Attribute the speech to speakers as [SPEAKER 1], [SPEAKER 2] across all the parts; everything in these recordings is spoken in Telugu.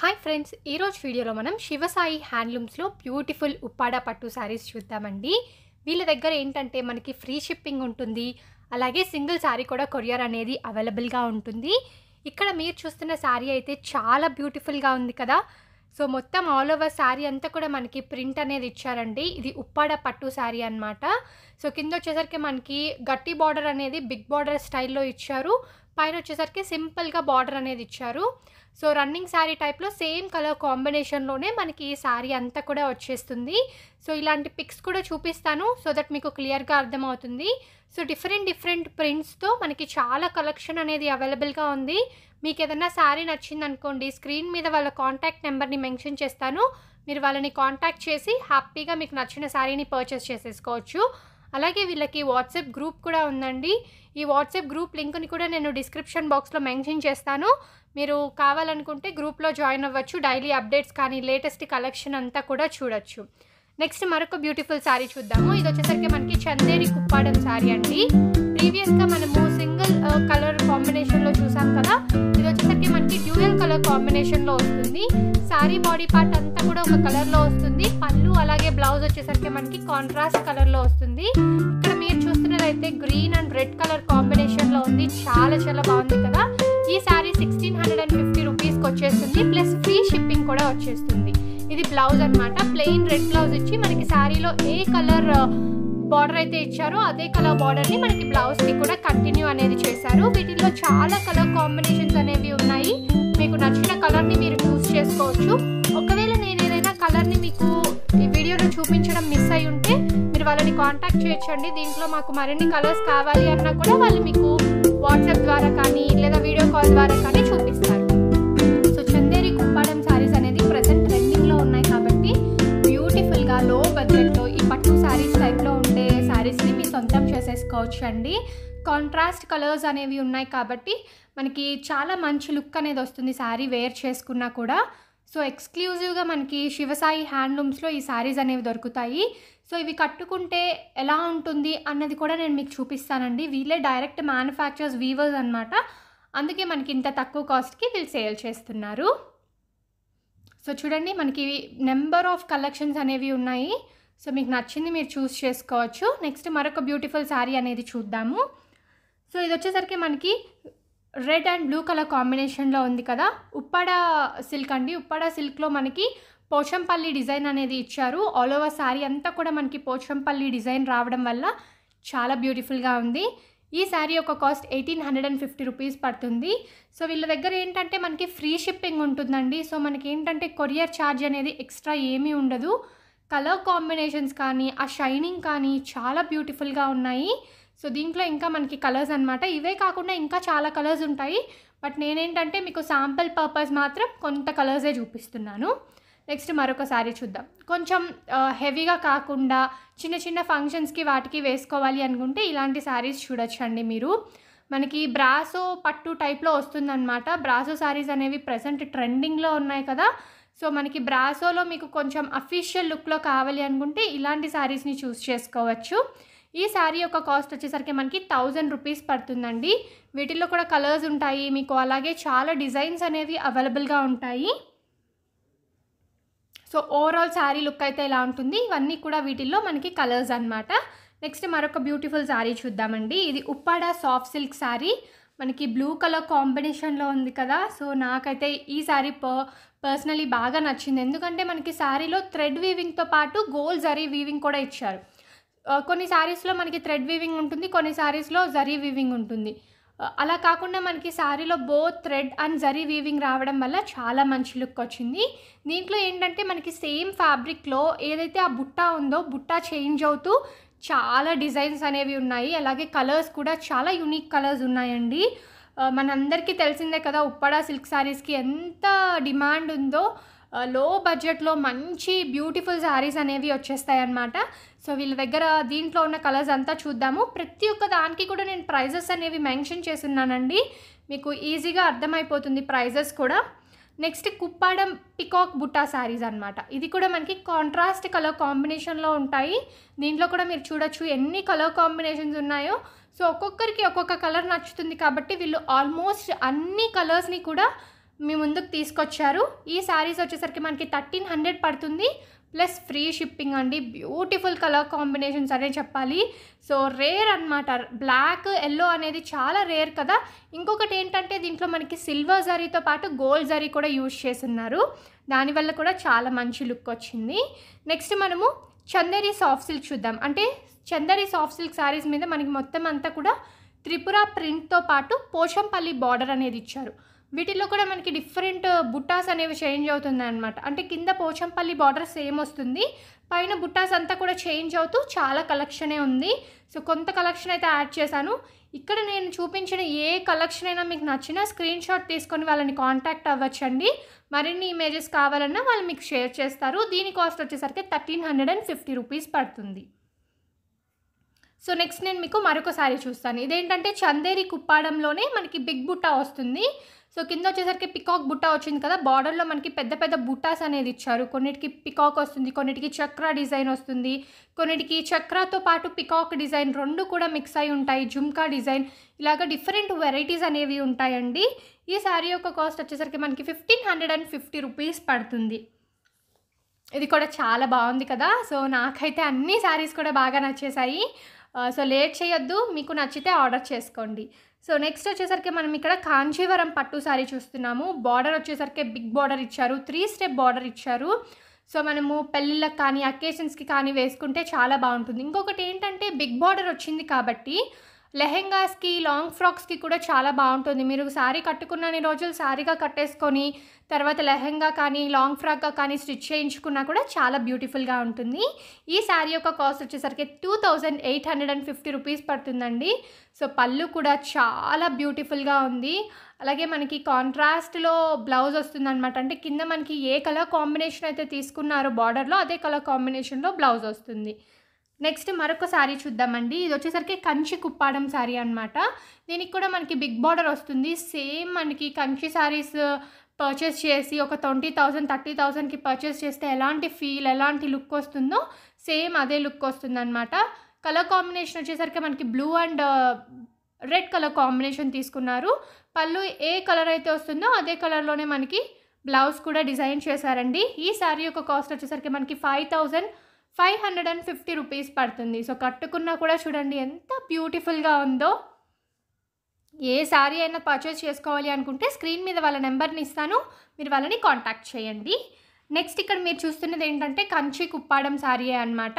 [SPEAKER 1] హాయ్ ఫ్రెండ్స్ ఈరోజు వీడియోలో మనం శివసాయి హ్యాండ్లూమ్స్లో బ్యూటిఫుల్ ఉప్పాడా పట్టు శారీస్ చూద్దామండి వీళ్ళ దగ్గర ఏంటంటే మనకి ఫ్రీ షిప్పింగ్ ఉంటుంది అలాగే సింగిల్ శారీ కూడా కొరియర్ అనేది అవైలబుల్గా ఉంటుంది ఇక్కడ మీరు చూస్తున్న శారీ అయితే చాలా బ్యూటిఫుల్గా ఉంది కదా సో మొత్తం ఆల్ ఓవర్ శారీ అంతా కూడా మనకి ప్రింట్ అనేది ఇచ్చారండి ఇది ఉప్పాడ పట్టు శారీ అనమాట సో కింద వచ్చేసరికి మనకి గట్టి బార్డర్ అనేది బిగ్ బార్డర్ స్టైల్లో ఇచ్చారు పైన వచ్చేసరికి సింపుల్గా బార్డర్ అనేది ఇచ్చారు సో రన్నింగ్ శారీ టైప్లో సేమ్ కలర్ కాంబినేషన్లోనే మనకి ఈ శారీ అంతా కూడా వచ్చేస్తుంది సో ఇలాంటి పిక్స్ కూడా చూపిస్తాను సో దట్ మీకు క్లియర్గా అర్థమవుతుంది సో డిఫరెంట్ డిఫరెంట్ ప్రింట్స్తో మనకి చాలా కలెక్షన్ అనేది అవైలబుల్గా ఉంది మీకు ఏదైనా శారీ నచ్చిందనుకోండి స్క్రీన్ మీద వాళ్ళ కాంటాక్ట్ నెంబర్ని మెన్షన్ చేస్తాను మీరు వాళ్ళని కాంటాక్ట్ చేసి హ్యాపీగా మీకు నచ్చిన శారీని పర్చేస్ చేసేసుకోవచ్చు అలాగే వీళ్ళకి వాట్సాప్ గ్రూప్ కూడా ఉందండి ఈ వాట్సాప్ గ్రూప్ లింక్ని కూడా నేను డిస్క్రిప్షన్ బాక్స్లో మెన్షన్ చేస్తాను మీరు కావాలనుకుంటే గ్రూప్లో జాయిన్ అవ్వచ్చు డైలీ అప్డేట్స్ కానీ లేటెస్ట్ కలెక్షన్ అంతా కూడా చూడొచ్చు నెక్స్ట్ మరొక బ్యూటిఫుల్ శారీ చూద్దాము ఇది వచ్చేసరికి మనకి చందేరి కుప్పాడం శారీ అండి ప్రీవియస్గా మనము సింగ్ కలర్ కాంబినేషన్ లో చూసాం కదా ఇది వచ్చేసరికి మనకి డ్యూయల్ కలర్ కాంబినేషన్ లో వస్తుంది సారీ బాడీ పార్ట్ అంతా కూడా ఒక కలర్ లో వస్తుంది పళ్ళు అలాగే బ్లౌజ్ వచ్చేసరికి మనకి కాంట్రాస్ట్ లో వస్తుంది ఇక్కడ మీరు చూస్తున్నదైతే green and red colour combination లో ఉంది చాలా చాలా బాగుంది కదా ఈ sari sixteen hundred and fifty rupees కి వచ్చేస్తుంది ప్లస్ ఫ్రీ షిప్పింగ్ కూడా వచ్చేస్తుంది ఇది బ్లౌజ్ అనమాట ప్లెయిన్ రెడ్ బ్లౌజ్ ఇచ్చి మనకి సారీలో ఏ కలర్ బార్డర్ అయితే ఇచ్చారో అదే కలర్ బార్డర్ని మనకి కి కూడా కంటిన్యూ అనేది చేశారు వీటిల్లో చాలా కలర్ కాంబినేషన్స్ అనేవి ఉన్నాయి మీకు నచ్చిన కలర్ని మీరు చూస్ చేసుకోవచ్చు ఒకవేళ నేను ఏదైనా కలర్ని మీకు ఈ వీడియోలో చూపించడం మిస్ అయి ఉంటే మీరు వాళ్ళని కాంటాక్ట్ చేయొచ్చండి దీంట్లో మాకు మరిన్ని కలర్స్ కావాలి అన్నా కూడా వాళ్ళు మీకు వాట్సాప్ ద్వారా కానీ లేదా వీడియో కాల్ ద్వారా కానీ చూపిస్తారు చేసుకోవచ్చు అండి కాంట్రాస్ట్ కలర్స్ అనేవి ఉన్నాయి కాబట్టి మనకి చాలా మంచి లుక్ అనేది వస్తుంది శారీ వేర్ చేసుకున్నా కూడా సో ఎక్స్క్లూజివ్గా మనకి శివసాయి హ్యాండ్లూమ్స్లో ఈ శారీస్ అనేవి దొరుకుతాయి సో ఇవి కట్టుకుంటే ఎలా ఉంటుంది అన్నది కూడా నేను మీకు చూపిస్తానండి వీళ్ళే డైరెక్ట్ మ్యానుఫ్యాక్చర్స్ వీవర్స్ అనమాట అందుకే మనకి ఇంత తక్కువ కాస్ట్కి వీళ్ళు సేల్ చేస్తున్నారు సో చూడండి మనకి నెంబర్ ఆఫ్ కలెక్షన్స్ అనేవి ఉన్నాయి సో మీకు నచ్చింది మీరు చూస్ చేసుకోవచ్చు నెక్స్ట్ మరొక బ్యూటిఫుల్ శారీ అనేది చూద్దాము సో ఇది వచ్చేసరికి మనకి రెడ్ అండ్ బ్లూ కలర్ కాంబినేషన్లో ఉంది కదా ఉప్పాడ సిల్క్ అండి ఉప్పాడ సిల్క్లో మనకి పోచంపల్లి డిజైన్ అనేది ఇచ్చారు ఆల్ ఓవర్ శారీ అంతా కూడా మనకి పోచంపల్లి డిజైన్ రావడం వల్ల చాలా బ్యూటిఫుల్గా ఉంది ఈ శారీ యొక్క cost eighteen hundred and fifty rupees పడుతుంది సో వీళ్ళ దగ్గర ఏంటంటే మనకి ఫ్రీ షిప్పింగ్ ఉంటుందండి సో మనకి ఏంటంటే కొరియర్ ఛార్జ్ అనేది ఎక్స్ట్రా ఏమీ ఉండదు కలర్ కాంబినేషన్స్ కానీ ఆ షైనింగ్ కానీ చాలా బ్యూటిఫుల్గా ఉన్నాయి సో దీంట్లో ఇంకా మనకి కలర్స్ అనమాట ఇవే కాకుండా ఇంకా చాలా కలర్స్ ఉంటాయి బట్ నేనేంటంటే మీకు శాంపుల్ పర్పస్ మాత్రం కొంత కలర్సే చూపిస్తున్నాను నెక్స్ట్ మరొక శారీ చూద్దాం కొంచెం హెవీగా కాకుండా చిన్న చిన్న ఫంక్షన్స్కి వాటికి వేసుకోవాలి అనుకుంటే ఇలాంటి శారీస్ చూడొచ్చండి మీరు మనకి బ్రాసో పట్టు టైప్లో వస్తుందన్నమాట బ్రాసో శారీస్ అనేవి ప్రజెంట్ ట్రెండింగ్లో ఉన్నాయి కదా సో మనకి బ్రాసోలో మీకు కొంచెం అఫీషియల్ లుక్లో కావాలి అనుకుంటే ఇలాంటి శారీస్ని చూస్ చేసుకోవచ్చు ఈ శారీ యొక్క కాస్ట్ వచ్చేసరికి మనకి థౌజండ్ రూపీస్ పడుతుందండి వీటిల్లో కూడా కలర్స్ ఉంటాయి మీకు అలాగే చాలా డిజైన్స్ అనేవి అవైలబుల్గా ఉంటాయి సో ఓవరాల్ శారీ లుక్ అయితే ఇలా ఉంటుంది ఇవన్నీ కూడా వీటిల్లో మనకి కలర్స్ అనమాట నెక్స్ట్ మరొక బ్యూటిఫుల్ శారీ చూద్దామండి ఇది ఉప్పాడ సాఫ్ట్ సిల్క్ శారీ మనకి బ్లూ కలర్ కాంబినేషన్లో ఉంది కదా సో నాకైతే ఈ శారీ పర్ పర్సనలీ బాగా నచ్చింది ఎందుకంటే మనకి శారీలో థ్రెడ్ వీవింగ్తో పాటు గోల్డ్ జరీ వీవింగ్ కూడా ఇచ్చారు కొన్ని శారీస్లో మనకి థ్రెడ్ వీవింగ్ ఉంటుంది కొన్ని శారీస్లో జరీ వీవింగ్ ఉంటుంది అలా కాకుండా మనకి శారీలో బో థ్రెడ్ అండ్ జరీ వీవింగ్ రావడం వల్ల చాలా మంచి లుక్ వచ్చింది దీంట్లో ఏంటంటే మనకి సేమ్ ఫ్యాబ్రిక్లో ఏదైతే ఆ బుట్ట ఉందో బుట్ట చేంజ్ అవుతూ చాలా డిజైన్స్ అనేవి ఉన్నాయి అలాగే కలర్స్ కూడా చాలా యూనిక్ కలర్స్ ఉన్నాయండి మనందరికీ తెలిసిందే కదా ఉప్పడా సిల్క్ శారీస్కి ఎంత డిమాండ్ ఉందో లో బడ్జెట్లో మంచి బ్యూటిఫుల్ శారీస్ అనేవి వచ్చేస్తాయన్నమాట సో వీళ్ళ దగ్గర దీంట్లో ఉన్న కలర్స్ అంతా చూద్దాము ప్రతి ఒక్క దానికి కూడా నేను ప్రైజెస్ అనేవి మెన్షన్ చేస్తున్నానండి మీకు ఈజీగా అర్థమైపోతుంది ప్రైజెస్ కూడా నెక్స్ట్ కుప్పాడం పికాక్ బుట్టా శారీస్ అనమాట ఇది కూడా మనకి కాంట్రాస్ట్ కలర్ కాంబినేషన్లో ఉంటాయి దీంట్లో కూడా మీరు చూడొచ్చు ఎన్ని కలర్ కాంబినేషన్స్ ఉన్నాయో సో ఒక్కొక్కరికి ఒక్కొక్క కలర్ నచ్చుతుంది కాబట్టి వీళ్ళు ఆల్మోస్ట్ అన్ని కలర్స్ని కూడా మీ ముందుకు తీసుకొచ్చారు ఈ శారీస్ వచ్చేసరికి మనకి థర్టీన్ హండ్రెడ్ పడుతుంది ప్లస్ ఫ్రీ షిప్పింగ్ అండి బ్యూటిఫుల్ కలర్ కాంబినేషన్స్ అనే చెప్పాలి సో రేర్ అనమాట బ్లాక్ ఎల్లో అనేది చాలా రేర్ కదా ఇంకొకటి ఏంటంటే దీంట్లో మనకి సిల్వర్ జరీతో పాటు గోల్డ్ జరీ కూడా యూజ్ చేస్తున్నారు దానివల్ల కూడా చాలా మంచి లుక్ వచ్చింది నెక్స్ట్ మనము చందేరి సాఫ్ట్ సిల్క్ చూద్దాం అంటే చందరి సాఫ్ట్ సిల్క్ శారీస్ మీద మనకి మొత్తం అంతా కూడా త్రిపుర ప్రింట్తో పాటు పోషంపల్లి బార్డర్ అనేది ఇచ్చారు వీటిలో కూడా మనకి డిఫరెంట్ బుట్టాస్ అనేవి చేంజ్ అవుతుంది అనమాట అంటే కింద పోచంపల్లి బార్డర్ సేమ్ వస్తుంది పైన బుట్టాస్ అంతా కూడా చేంజ్ అవుతూ చాలా కలెక్షనే ఉంది సో కొంత కలెక్షన్ అయితే యాడ్ చేశాను ఇక్కడ నేను చూపించిన ఏ కలెక్షన్ అయినా మీకు నచ్చినా స్క్రీన్ షాట్ తీసుకొని వాళ్ళని కాంటాక్ట్ అవ్వచ్చండి మరిన్ని ఇమేజెస్ కావాలన్నా వాళ్ళు మీకు షేర్ చేస్తారు దీని కాస్ట్ వచ్చేసరికి thirteen hundred and fifty rupees పడుతుంది సో నెక్స్ట్ నేను మీకు మరొకసారి చూస్తాను ఇదేంటంటే చందేరి కుప్పాడంలోనే మనకి బిగ్ బుట్టా వస్తుంది సో కింద వచ్చేసరికి పికాక్ బుట్టా వచ్చింది కదా బార్డర్లో మనకి పెద్ద పెద్ద బుట్టాస్ అనేది ఇచ్చారు కొన్నిటికి పికాక్ వస్తుంది కొన్నిటికి చక్ర డిజైన్ వస్తుంది కొన్నిటికి చక్రాతో పాటు పికాక్ డిజైన్ రెండు కూడా మిక్స్ అయి ఉంటాయి జుమ్కా డిజైన్ ఇలాగ డిఫరెంట్ వెరైటీస్ అనేవి ఉంటాయండి ఈ శారీ యొక్క కాస్ట్ వచ్చేసరికి మనకి fifteen hundred and fifty rupees పడుతుంది ఇది కూడా చాలా బాగుంది కదా సో నాకైతే అన్ని శారీస్ కూడా బాగా నచ్చేసాయి సో లేట్ చేయొద్దు మీకు నచ్చితే ఆర్డర్ చేసుకోండి సో నెక్స్ట్ వచ్చేసరికి మనం ఇక్కడ కాంచీవరం పట్టు సారీ చూస్తున్నాము బార్డర్ వచ్చేసరికి బిగ్ బార్డర్ ఇచ్చారు త్రీ స్టెప్ బార్డర్ ఇచ్చారు సో మనము పెళ్ళిళ్ళకి కానీ అకేషన్స్కి కానీ వేసుకుంటే చాలా బాగుంటుంది ఇంకొకటి ఏంటంటే బిగ్ బార్డర్ వచ్చింది కాబట్టి లెహెంగాస్కి లాంగ్ ఫ్రాక్స్కి కూడా చాలా బాగుంటుంది మీరు శారీ కట్టుకున్నన్ని రోజులు శారీగా కట్టేసుకొని తర్వాత లెహెంగా కానీ లాంగ్ ఫ్రాక్గా కానీ స్టిచ్ చేయించుకున్నా కూడా చాలా బ్యూటిఫుల్గా ఉంటుంది ఈ శారీ యొక్క కాస్ట్ వచ్చేసరికి two thousand eight hundred and fifty rupees పడుతుందండి సో పళ్ళు కూడా చాలా బ్యూటిఫుల్గా ఉంది అలాగే మనకి కాంట్రాస్ట్లో బ్లౌజ్ వస్తుందన్నమాట అంటే కింద మనకి ఏ కలర్ కాంబినేషన్ అయితే తీసుకున్నారో బార్డర్లో అదే కలర్ కాంబినేషన్లో బ్లౌజ్ వస్తుంది నెక్స్ట్ మరొక శారీ చూద్దామండి ఇది వచ్చేసరికి కంచి కుప్పాడం శారీ అనమాట దీనికి కూడా మనకి బిగ్ బార్డర్ వస్తుంది సేమ్ మనకి కంచి శారీస్ పర్చేస్ చేసి ఒక ట్వంటీ థౌజండ్ థర్టీ థౌజండ్కి పర్చేస్ చేస్తే ఎలాంటి ఫీల్ ఎలాంటి లుక్ వస్తుందో సేమ్ అదే లుక్ వస్తుందన్నమాట కలర్ కాంబినేషన్ వచ్చేసరికి మనకి blue and red colour combination తీసుకున్నారు పళ్ళు ఏ కలర్ అయితే వస్తుందో అదే కలర్లోనే మనకి బ్లౌజ్ కూడా డిజైన్ చేశారండి ఈ శారీ యొక్క కాస్ట్ వచ్చేసరికి మనకి five thousand five hundred and fifty rupees పడుతుంది సో కట్టుకున్నా కూడా చూడండి ఎంత బ్యూటిఫుల్గా ఉందో ఏ శారీ అయినా పర్చేస్ చేసుకోవాలి అనుకుంటే స్క్రీన్ మీద వాళ్ళ నెంబర్ని ఇస్తాను మీరు వాళ్ళని కాంటాక్ట్ చేయండి నెక్స్ట్ ఇక్కడ మీరు చూస్తున్నది ఏంటంటే కంచి కుప్పాడం శారీ అనమాట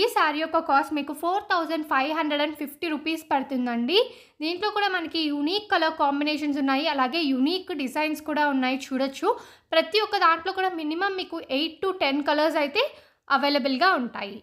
[SPEAKER 1] ఈ శారీ యొక్క కాస్ట్ మీకు four thousand five hundred and fifty rupees పడుతుందండి దీంట్లో కూడా మనకి యునీక్ కలర్ కాంబినేషన్స్ ఉన్నాయి అలాగే యునీక్ డిజైన్స్ కూడా ఉన్నాయి చూడొచ్చు ప్రతి ఒక్క దాంట్లో కూడా మినిమం మీకు ఎయిట్ టు టెన్ కలర్స్ అయితే అవైలబుల్గా ఉంటాయి